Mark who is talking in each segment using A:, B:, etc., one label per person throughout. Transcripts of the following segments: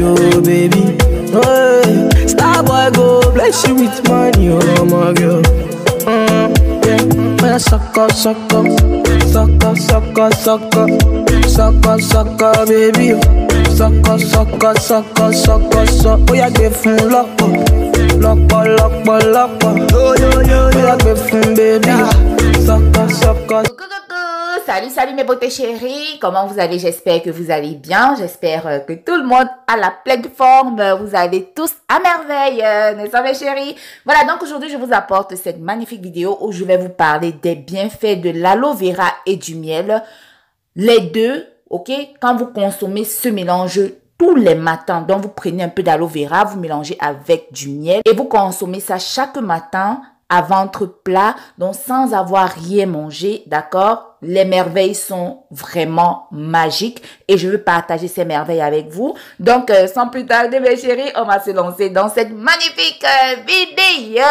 A: yo, baby. Oh, Star boy, go bless you with money, oh my girl. Mm, yeah. suck up, suck up, suck up, suck up, suck up, suck up, baby. Suck up, suck up, suck up, suck up, suck Oh, yeah, give him luck up, luck up, luck up, lock up. Yo, yo, yo, yeah, give him, baby. Suck up, suck up. Salut, salut mes beautés chéries. Comment vous allez J'espère que vous allez bien. J'espère euh, que tout le monde à la pleine forme. Vous allez tous à merveille, euh, n'est-ce pas mes chéries Voilà, donc aujourd'hui, je vous apporte cette magnifique vidéo où je vais vous parler des bienfaits de l'aloe vera et du miel. Les deux, ok Quand vous consommez ce mélange tous les matins, donc vous prenez un peu d'aloe vera, vous mélangez avec du miel et vous consommez ça chaque matin à ventre plat, donc sans avoir rien mangé, d'accord les merveilles sont vraiment magiques et je veux partager ces merveilles avec vous. Donc, euh, sans plus tarder, mes chéris, on va se lancer dans cette magnifique euh, vidéo.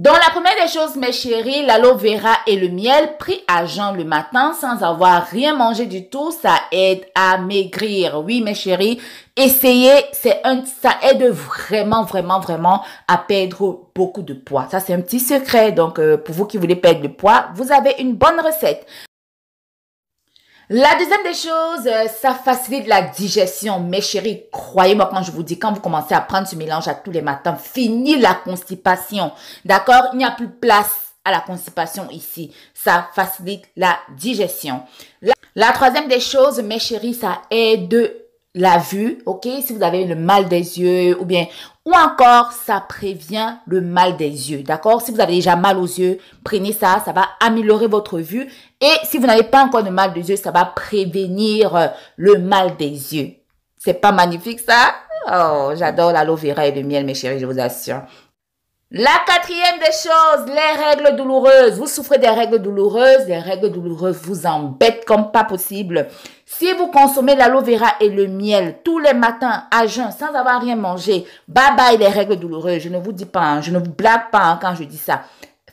A: Donc la première des choses, mes chéris, l'aloe vera et le miel pris à jeun le matin sans avoir rien mangé du tout, ça aide à maigrir. Oui, mes chéris, essayez, c'est un, ça aide vraiment, vraiment, vraiment à perdre beaucoup de poids. Ça, c'est un petit secret. Donc, euh, pour vous qui voulez perdre du poids, vous avez une bonne recette. La deuxième des choses, euh, ça facilite la digestion. Mes chéris, croyez-moi quand je vous dis, quand vous commencez à prendre ce mélange à tous les matins, fini la constipation. D'accord Il n'y a plus place à la constipation ici. Ça facilite la digestion. La, troisième des choses, mes chéris, ça aide la vue, ok, si vous avez le mal des yeux ou bien, ou encore, ça prévient le mal des yeux, d'accord Si vous avez déjà mal aux yeux, prenez ça, ça va améliorer votre vue. Et si vous n'avez pas encore de mal des yeux, ça va prévenir euh, le mal des yeux. C'est pas magnifique ça Oh, j'adore l'aloe vera et le miel, mes chéris, je vous assure. La quatrième des choses, les règles douloureuses. Vous souffrez des règles douloureuses, les règles douloureuses vous embêtent comme pas possible. Si vous consommez l'aloe vera et le miel tous les matins à jeun sans avoir rien mangé, bye bye les règles douloureuses. Je ne vous dis pas, hein, je ne vous blague pas hein, quand je dis ça.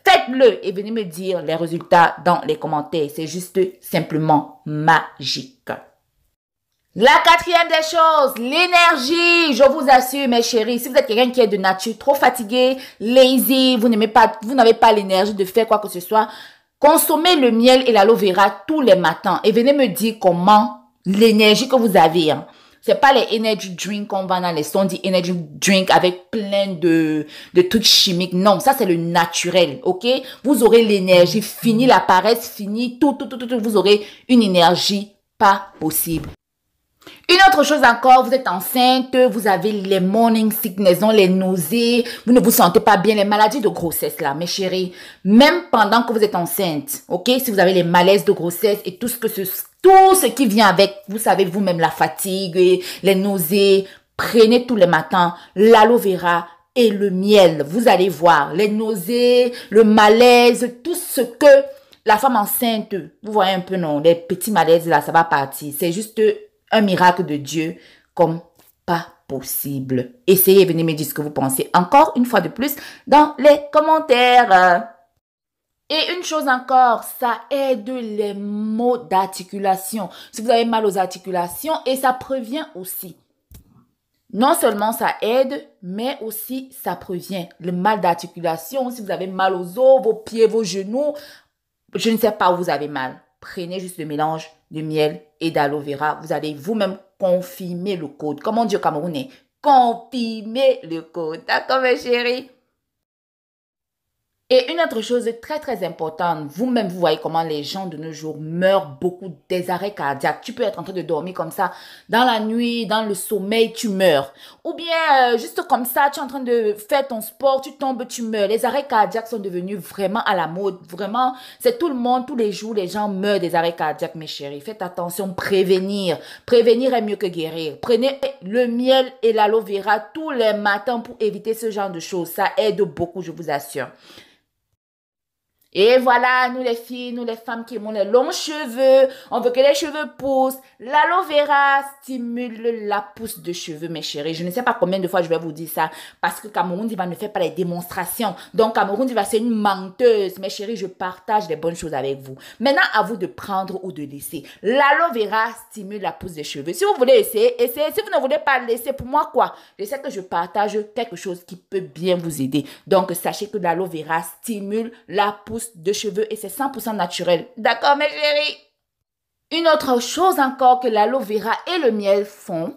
A: Faites-le et venez me dire les résultats dans les commentaires. C'est juste simplement magique. La quatrième des choses, l'énergie. Je vous assure, mes chéris, si vous êtes quelqu'un qui est de nature trop fatigué, lazy, vous n'aimez pas, vous n'avez pas l'énergie de faire quoi que ce soit, consommez le miel et l'aloe vera tous les matins et venez me dire comment l'énergie que vous avez. Hein. C'est pas les energy drink qu'on va dans les sons, dit energy drink avec plein de, de trucs chimiques. Non, ça c'est le naturel, ok? Vous aurez l'énergie, finie, la paresse, finie, tout, tout, tout, tout. Vous aurez une énergie pas possible. Une autre chose encore, vous êtes enceinte, vous avez les morning sickness, les nausées, vous ne vous sentez pas bien, les maladies de grossesse là, mes chéris. Même pendant que vous êtes enceinte, ok, si vous avez les malaises de grossesse et tout ce que ce, tout ce qui vient avec, vous savez vous-même la fatigue, les nausées, prenez tous les matins l'aloe vera et le miel. Vous allez voir les nausées, le malaise, tout ce que la femme enceinte, vous voyez un peu non, les petits malaises là, ça va partir. C'est juste un miracle de Dieu comme pas possible. Essayez, venez me dire ce que vous pensez encore une fois de plus dans les commentaires. Et une chose encore, ça aide les mots d'articulation. Si vous avez mal aux articulations, et ça prévient aussi. Non seulement ça aide, mais aussi ça prévient. Le mal d'articulation, si vous avez mal aux os, vos pieds, vos genoux, je ne sais pas où vous avez mal. Prenez juste le mélange du miel et d'aloe vera. Vous allez vous-même confirmer le code. Comment dire camerounais Confirmer le code. D'accord, mes chéris et une autre chose très très importante, vous-même vous voyez comment les gens de nos jours meurent beaucoup des arrêts cardiaques. Tu peux être en train de dormir comme ça dans la nuit, dans le sommeil, tu meurs. Ou bien euh, juste comme ça, tu es en train de faire ton sport, tu tombes, tu meurs. Les arrêts cardiaques sont devenus vraiment à la mode. Vraiment, c'est tout le monde, tous les jours, les gens meurent des arrêts cardiaques, mes chéris. Faites attention, prévenir. Prévenir est mieux que guérir. Prenez le miel et l'aloe vera tous les matins pour éviter ce genre de choses. Ça aide beaucoup, je vous assure. Et voilà, nous les filles, nous les femmes qui aimons les longs cheveux, on veut que les cheveux poussent. L'aloe vera stimule la pousse de cheveux, mes chéris. Je ne sais pas combien de fois je vais vous dire ça, parce que Cameroun Diva ne fait pas les démonstrations. Donc Cameroun Diva, c'est une menteuse. Mes chéris, je partage les bonnes choses avec vous. Maintenant, à vous de prendre ou de laisser. L'aloe vera stimule la pousse des cheveux. Si vous voulez essayer, essayez. Si vous ne voulez pas laisser, pour moi, quoi Je sais que je partage quelque chose qui peut bien vous aider. Donc, sachez que l'aloe vera stimule la pousse de cheveux et c'est 100% naturel. D'accord, mes chéris Une autre chose encore que l'aloe vera et le miel font,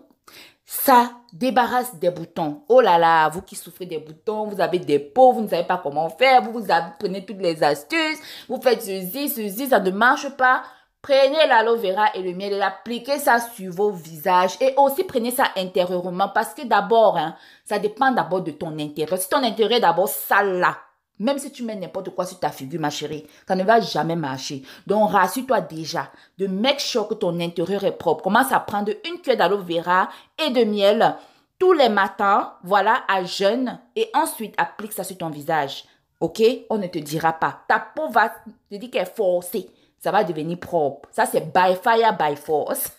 A: ça débarrasse des boutons. Oh là là, vous qui souffrez des boutons, vous avez des peaux, vous ne savez pas comment faire, vous, vous prenez toutes les astuces, vous faites ceci, ceci, ça ne marche pas. Prenez l'aloe vera et le miel et appliquez ça sur vos visages et aussi prenez ça intérieurement parce que d'abord, hein, ça dépend d'abord de ton intérêt. Si ton intérêt d'abord sale là, même si tu mets n'importe quoi sur ta figure, ma chérie, ça ne va jamais marcher. Donc, rassure-toi déjà de make sure que ton intérieur est propre. Commence à prendre une cuillère d'aloe vera et de miel tous les matins, voilà, à jeûne, et ensuite applique ça sur ton visage. OK On ne te dira pas. Ta peau va te dire qu'elle est forcée. Ça va devenir propre. Ça, c'est by fire, by force.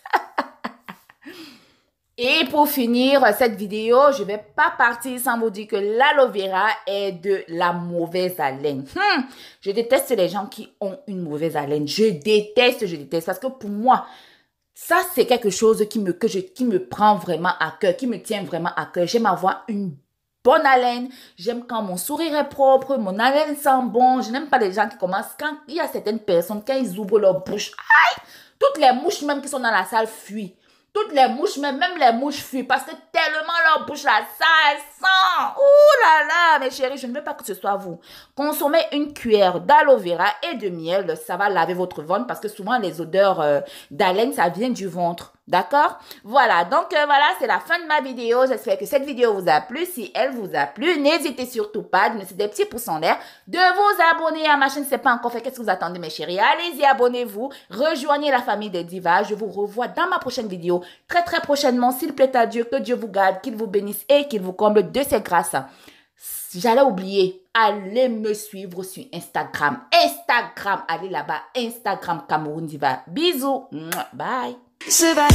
A: Et pour finir cette vidéo, je ne vais pas partir sans vous dire que l'aloe vera est de la mauvaise haleine. Hmm, je déteste les gens qui ont une mauvaise haleine. Je déteste, je déteste parce que pour moi, ça, c'est quelque chose qui me, qui me prend vraiment à cœur, qui me tient vraiment à cœur. J'aime avoir une bonne haleine. J'aime quand mon sourire est propre, mon haleine sent bon. Je n'aime pas les gens qui commencent. Quand il y a certaines personnes, quand ils ouvrent leur bouche, toutes les mouches même qui sont dans la salle fuient. Toutes les mouches, mais même les mouches fuient parce que tellement leur bouche là, ça sent. Ouh là là, mes chéris, je ne veux pas que ce soit vous. Consommez une cuillère d'aloe vera et de miel, ça va laver votre ventre parce que souvent les odeurs euh, d'haleine, ça vient du ventre. D'accord Voilà, donc euh, voilà, c'est la fin de ma vidéo. J'espère que cette vidéo vous a plu. Si elle vous a plu, n'hésitez surtout pas, de me des petits pouces en l'air, de vous abonner à ma chaîne. C'est pas encore fait. Qu'est-ce que vous attendez, mes chéris Allez-y, abonnez-vous. Rejoignez la famille des divas. Je vous revois dans ma prochaine vidéo, très très prochainement. S'il plaît à Dieu, que Dieu vous garde, qu'il vous bénisse et qu'il vous comble de ses grâces. J'allais oublier, allez me suivre sur Instagram. Instagram, allez là-bas. Instagram Cameroun Diva. Bisous. Bye. Survive.